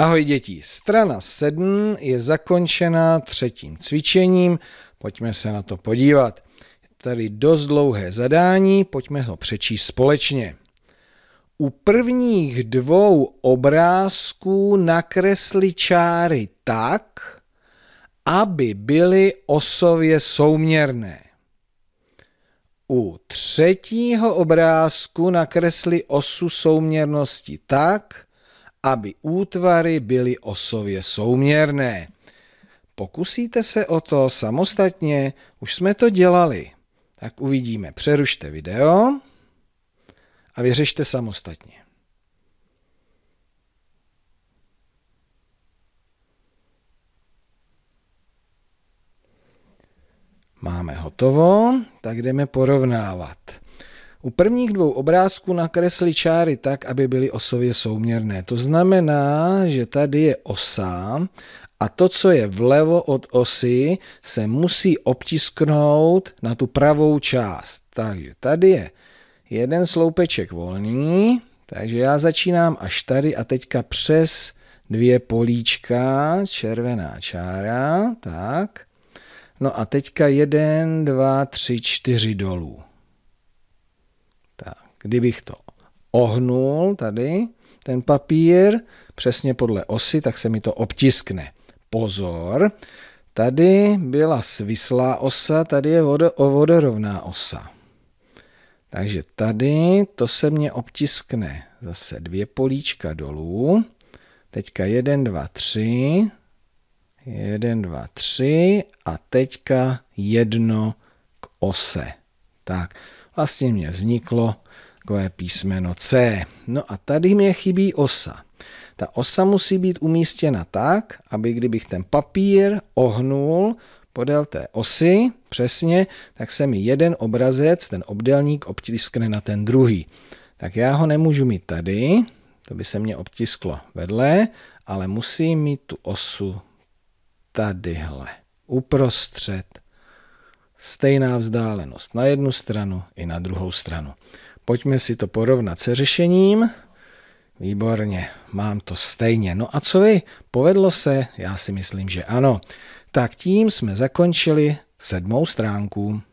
Ahoj děti, strana 7 je zakončena třetím cvičením, pojďme se na to podívat. Je tady dost dlouhé zadání, pojďme ho přečíst společně. U prvních dvou obrázků nakresli čáry tak, aby byly osově souměrné. U třetího obrázku nakresli osu souměrnosti tak, aby útvary byly osově souměrné. Pokusíte se o to samostatně, už jsme to dělali. Tak uvidíme. Přerušte video a vyřešte samostatně. Máme hotovo, tak jdeme porovnávat. U prvních dvou obrázků nakresli čáry tak, aby byly osově souměrné. To znamená, že tady je osa a to, co je vlevo od osy, se musí obtisknout na tu pravou část. Takže tady je jeden sloupeček volný, takže já začínám až tady a teďka přes dvě políčka, červená čára, tak. No a teďka jeden, dva, tři, čtyři dolů. Kdybych to ohnul tady, ten papír, přesně podle osy, tak se mi to obtiskne. Pozor, tady byla svislá osa, tady je vodorovná osa. Takže tady to se mně obtiskne zase dvě políčka dolů. Teďka 1, 2, 3, 1, 2, 3 a teďka jedno k ose. Tak, vlastně mě vzniklo takové písmeno C. No a tady mě chybí osa. Ta osa musí být umístěna tak, aby kdybych ten papír ohnul podél té osy, přesně, tak se mi jeden obrazec, ten obdelník, obtiskne na ten druhý. Tak já ho nemůžu mít tady, to by se mě obtisklo vedle, ale musím mít tu osu tadyhle, uprostřed. Stejná vzdálenost na jednu stranu i na druhou stranu. Pojďme si to porovnat se řešením. Výborně, mám to stejně. No a co vy? Povedlo se? Já si myslím, že ano. Tak tím jsme zakončili sedmou stránku.